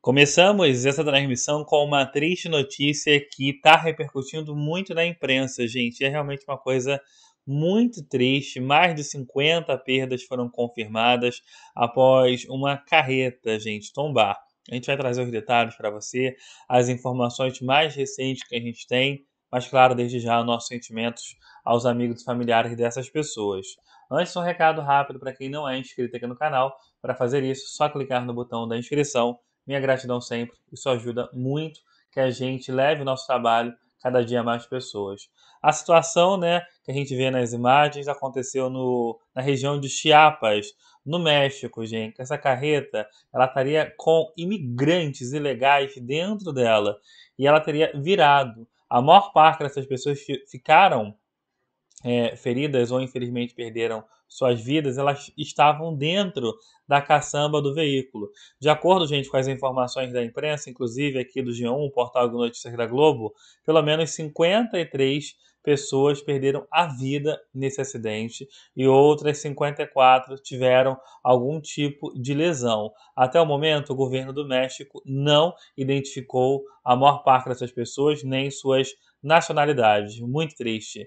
Começamos essa transmissão com uma triste notícia que está repercutindo muito na imprensa, gente. É realmente uma coisa muito triste. Mais de 50 perdas foram confirmadas após uma carreta, gente, tombar. A gente vai trazer os detalhes para você, as informações mais recentes que a gente tem, mas claro, desde já, nossos sentimentos aos amigos e familiares dessas pessoas. Antes, um recado rápido para quem não é inscrito aqui no canal. Para fazer isso, só clicar no botão da inscrição minha gratidão sempre. Isso ajuda muito que a gente leve o nosso trabalho cada dia a mais pessoas. A situação né, que a gente vê nas imagens aconteceu no, na região de Chiapas, no México, gente. Essa carreta ela estaria com imigrantes ilegais dentro dela e ela teria virado. A maior parte dessas pessoas ficaram é, feridas ou infelizmente perderam suas vidas, elas estavam dentro da caçamba do veículo. De acordo, gente, com as informações da imprensa, inclusive aqui do G1, o portal de notícias da Globo, pelo menos 53 pessoas perderam a vida nesse acidente e outras 54 tiveram algum tipo de lesão. Até o momento, o governo do México não identificou a maior parte dessas pessoas nem suas nacionalidades. Muito triste.